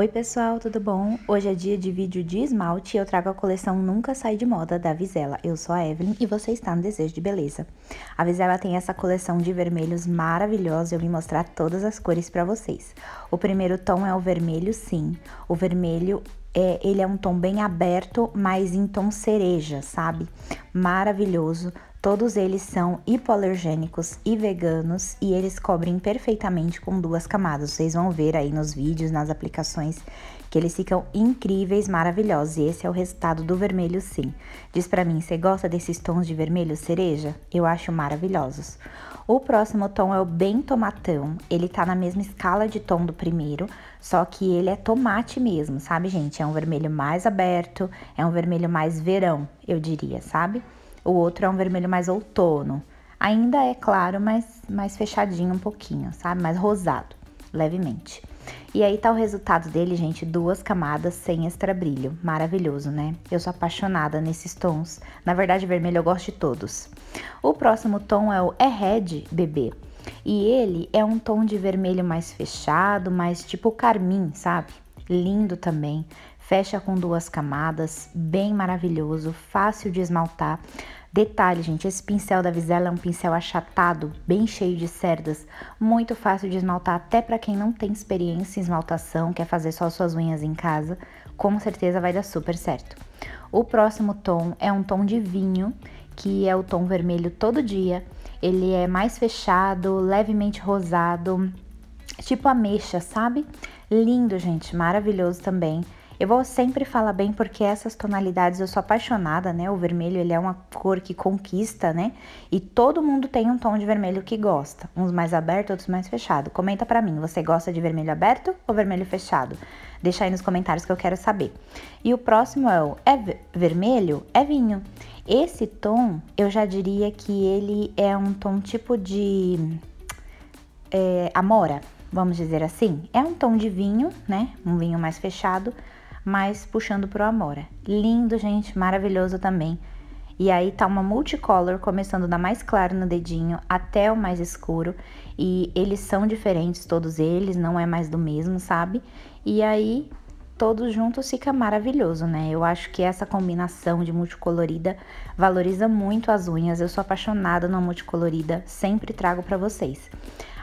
Oi pessoal, tudo bom? Hoje é dia de vídeo de esmalte e eu trago a coleção Nunca Sai de Moda da Visela. Eu sou a Evelyn e você está no Desejo de Beleza. A Visela tem essa coleção de vermelhos maravilhosa e eu vim mostrar todas as cores para vocês. O primeiro tom é o vermelho sim, o vermelho é, ele é um tom bem aberto, mas em tom cereja, sabe? Maravilhoso, Todos eles são hipoalergênicos e veganos e eles cobrem perfeitamente com duas camadas. Vocês vão ver aí nos vídeos, nas aplicações, que eles ficam incríveis, maravilhosos. E esse é o resultado do vermelho sim. Diz para mim, você gosta desses tons de vermelho cereja? Eu acho maravilhosos. O próximo tom é o bem tomatão. Ele tá na mesma escala de tom do primeiro, só que ele é tomate mesmo, sabe, gente? É um vermelho mais aberto, é um vermelho mais verão, eu diria, sabe? O outro é um vermelho mais outono. Ainda é claro, mas mais fechadinho um pouquinho, sabe? Mais rosado, levemente. E aí tá o resultado dele, gente, duas camadas sem extra brilho. Maravilhoso, né? Eu sou apaixonada nesses tons. Na verdade, vermelho eu gosto de todos. O próximo tom é o É Red Bebê. E ele é um tom de vermelho mais fechado, mais tipo carmim, sabe? Lindo também. Fecha com duas camadas, bem maravilhoso, fácil de esmaltar. Detalhe, gente, esse pincel da Visela é um pincel achatado, bem cheio de cerdas, muito fácil de esmaltar até para quem não tem experiência em esmaltação, quer fazer só suas unhas em casa, com certeza vai dar super certo. O próximo tom é um tom de vinho, que é o tom vermelho todo dia. Ele é mais fechado, levemente rosado, tipo ameixa, sabe? Lindo, gente, maravilhoso também. Eu vou sempre falar bem porque essas tonalidades eu sou apaixonada, né? O vermelho, ele é uma cor que conquista, né? E todo mundo tem um tom de vermelho que gosta. Uns mais aberto, outros mais fechado. Comenta pra mim, você gosta de vermelho aberto ou vermelho fechado? Deixa aí nos comentários que eu quero saber. E o próximo é o é vermelho, é vinho. Esse tom, eu já diria que ele é um tom tipo de é, amora, vamos dizer assim. É um tom de vinho, né? Um vinho mais fechado, mas puxando pro Amora. É lindo, gente, maravilhoso também. E aí tá uma multicolor, começando da mais clara no dedinho até o mais escuro. E eles são diferentes, todos eles, não é mais do mesmo, sabe? E aí, todos juntos fica maravilhoso, né? Eu acho que essa combinação de multicolorida valoriza muito as unhas. Eu sou apaixonada na multicolorida, sempre trago para vocês.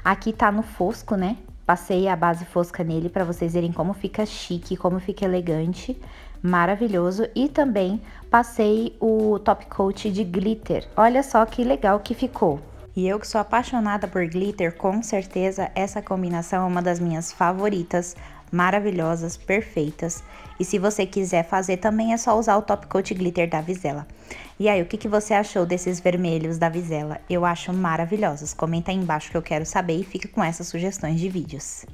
Aqui tá no fosco, né? Passei a base fosca nele para vocês verem como fica chique, como fica elegante, maravilhoso. E também passei o top coat de glitter. Olha só que legal que ficou. E eu que sou apaixonada por glitter, com certeza essa combinação é uma das minhas favoritas, maravilhosas, perfeitas. E se você quiser fazer também é só usar o top coat glitter da Visela. E aí, o que, que você achou desses vermelhos da Visela? Eu acho maravilhosos. Comenta aí embaixo que eu quero saber e fica com essas sugestões de vídeos.